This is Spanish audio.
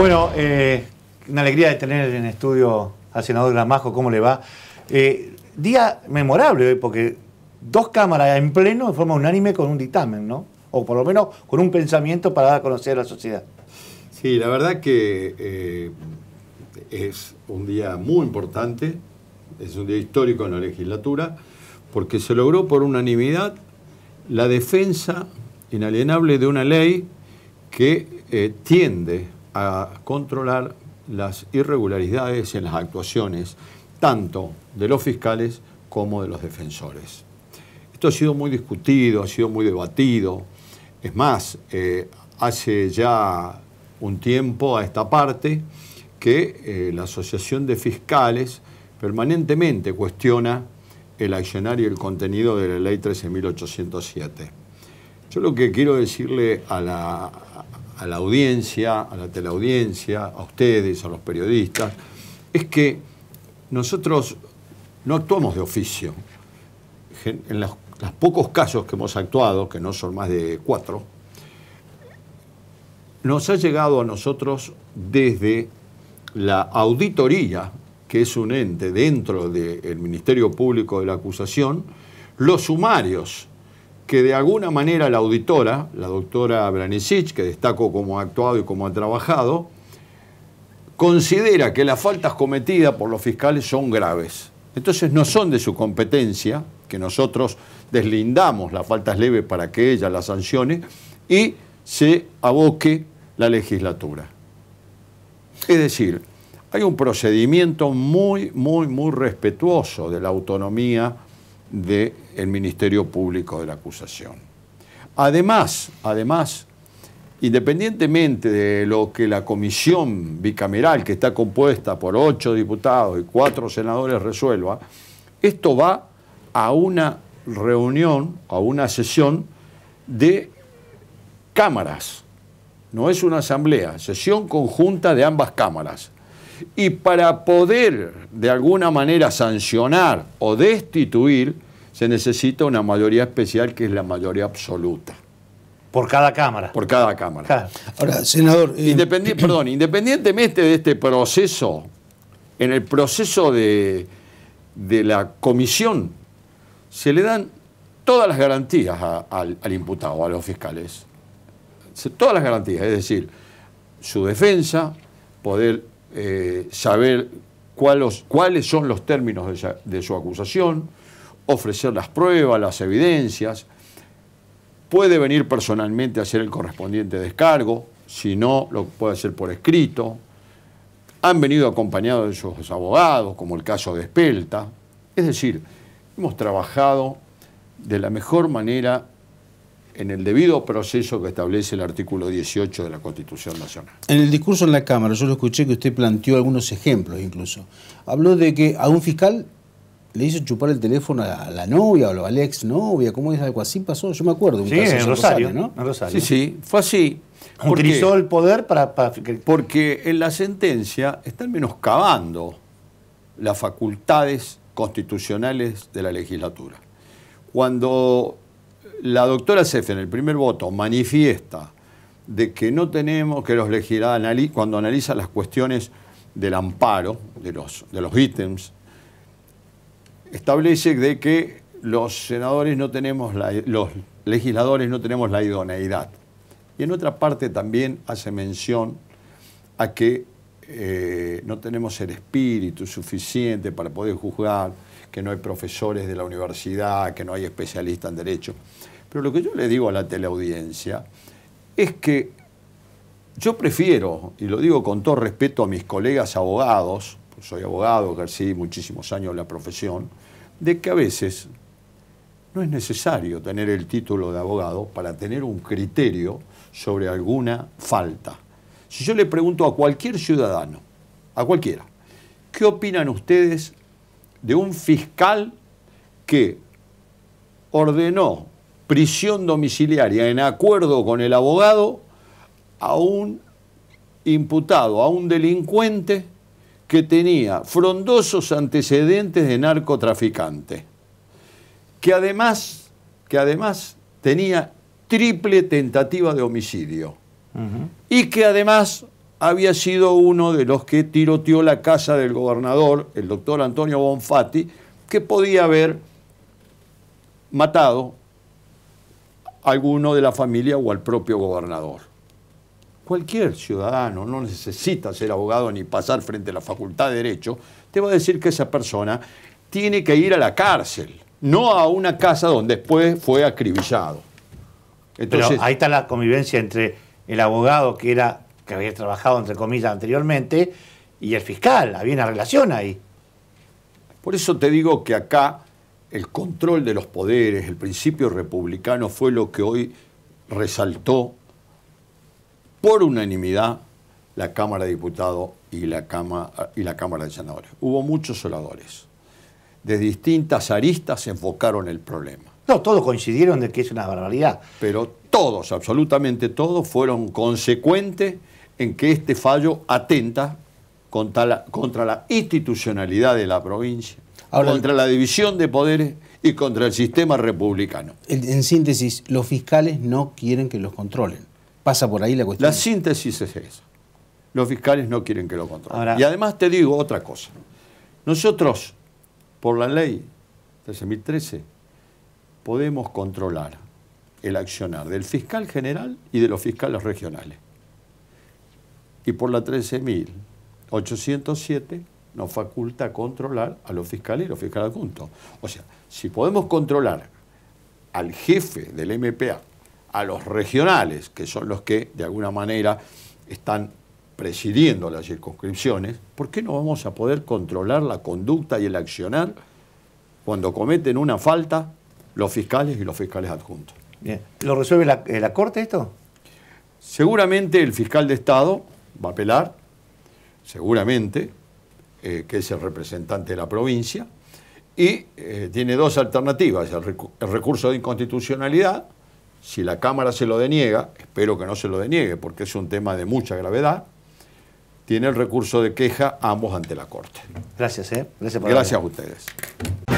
Bueno, eh, una alegría de tener en estudio al senador Gramajo, ¿cómo le va? Eh, día memorable hoy, porque dos cámaras en pleno, de forma unánime, con un dictamen, ¿no? O por lo menos con un pensamiento para dar a conocer a la sociedad. Sí, la verdad que eh, es un día muy importante, es un día histórico en la legislatura, porque se logró por unanimidad la defensa inalienable de una ley que tiende a controlar las irregularidades en las actuaciones tanto de los fiscales como de los defensores. Esto ha sido muy discutido, ha sido muy debatido. Es más, eh, hace ya un tiempo a esta parte que eh, la Asociación de Fiscales permanentemente cuestiona el accionario y el contenido de la ley 13.807. Yo lo que quiero decirle a la, a la audiencia, a la teleaudiencia, a ustedes, a los periodistas, es que nosotros no actuamos de oficio. En los, pocos casos que hemos actuado, que no son más de cuatro, nos ha llegado a nosotros desde la auditoría, que es un ente dentro del Ministerio Público de la Acusación, los sumarios que de alguna manera la auditora, la doctora Branicic, que destaco cómo ha actuado y cómo ha trabajado, considera que las faltas cometidas por los fiscales son graves. Entonces no son de su competencia, que nosotros deslindamos las faltas leves para que ella las sancione y se aboque la legislatura. Es decir, hay un procedimiento muy, muy, muy respetuoso de la autonomía de el Ministerio Público de la acusación. Además, además, independientemente de lo que la comisión bicameral, que está compuesta por ocho diputados y cuatro senadores, resuelva, esto va a una reunión, a una sesión de cámaras. No es una asamblea, sesión conjunta de ambas cámaras. Y para poder de alguna manera sancionar o destituir, se necesita una mayoría especial que es la mayoría absoluta. Por cada cámara. Por cada cámara. Ahora, senador. Eh, perdón, independientemente de este proceso, en el proceso de, de la comisión, se le dan todas las garantías al, imputado, a los fiscales. Todas las garantías, es decir, su defensa, poder eh, saber cuáles son los términos de su acusación, ofrecer las pruebas, las evidencias, puede venir personalmente a hacer el correspondiente descargo, si no, lo puede hacer por escrito. Han venido acompañados de sus abogados, como el caso de Espelta. Es decir, hemos trabajado de la mejor manera en el debido proceso que establece el artículo 18 de la Constitución Nacional. En el discurso en la Cámara, yo lo escuché que usted planteó algunos ejemplos incluso. Habló de que a un fiscal le hizo chupar el teléfono a la novia o a la exnovia? ¿cómo es? Algo así pasó, yo me acuerdo. Un sí, caso en Rosario, ¿no? Sí, sí, fue así. Utilizó el poder para, Porque en la sentencia están menoscabando las facultades constitucionales de la legislatura. Cuando la doctora Sefe en el primer voto manifiesta de que no tenemos que los legisladores, cuando analiza las cuestiones del amparo, de los, de los ítems establece de que los senadores no tenemos los legisladores no tenemos la idoneidad. Y en otra parte también hace mención a que eh, no tenemos el espíritu suficiente para poder juzgar, que no hay profesores de la universidad, que no hay especialistas en derecho. Pero lo que yo le digo a la teleaudiencia es que yo prefiero, y lo digo con todo respeto a mis colegas abogados, soy abogado, ejercí muchísimos años la profesión, de que a veces no es necesario tener el título de abogado para tener un criterio sobre alguna falta. Si yo le pregunto a cualquier ciudadano, a cualquiera, ¿qué opinan ustedes de un fiscal que ordenó prisión domiciliaria en acuerdo con el abogado a un imputado, a un delincuente que tenía frondosos antecedentes de narcotraficante, que además, que además tenía triple tentativa de homicidio y que además había sido uno de los que tiroteó la casa del gobernador, el doctor Antonio Bonfatti, que podía haber matado a alguno de la familia o al propio gobernador cualquier ciudadano, no necesita ser abogado ni pasar frente a la Facultad de Derecho, te va a decir que esa persona tiene que ir a la cárcel, no a una casa donde después fue acribillado. Entonces, Pero ahí está la convivencia entre el abogado que era que había trabajado entre comillas anteriormente y el fiscal, había una relación ahí. Por eso te digo que acá el control de los poderes, el principio republicano fue lo que hoy resaltó por unanimidad la Cámara de Diputados y la, Cámara de Senadores. Hubo muchos oradores. De distintas aristas se enfocaron el problema. No, todos coincidieron de que es una barbaridad. Pero todos, absolutamente todos, fueron consecuentes en que este fallo atenta contra la, institucionalidad de la provincia, contra la división de poderes y contra el sistema republicano. en síntesis, los fiscales no quieren que los controlen. Pasa por ahí la cuestión. La síntesis es esa. Los fiscales no quieren que lo controlen. y además te digo otra cosa. Nosotros, por la ley 13.013, podemos controlar el accionar del fiscal general y de los fiscales regionales. Y por la 13.807 nos faculta controlar a los fiscales y los fiscales adjuntos. O sea, si podemos controlar al jefe del MPA a los regionales, que son los que de alguna manera están presidiendo las circunscripciones, ¿por qué no vamos a poder controlar la conducta y el accionar cuando cometen una falta los fiscales y los fiscales adjuntos? Bien. ¿Lo resuelve la, eh, Corte esto? Seguramente el fiscal de Estado va a apelar, seguramente, eh, que es el representante de la provincia, y eh, tiene dos alternativas, el recurso de inconstitucionalidad, si la Cámara se lo deniega, espero que no se lo deniegue porque es un tema de mucha gravedad, tiene el recurso de queja ambos ante la Corte. Gracias, ¿eh? Gracias, Gracias a ustedes.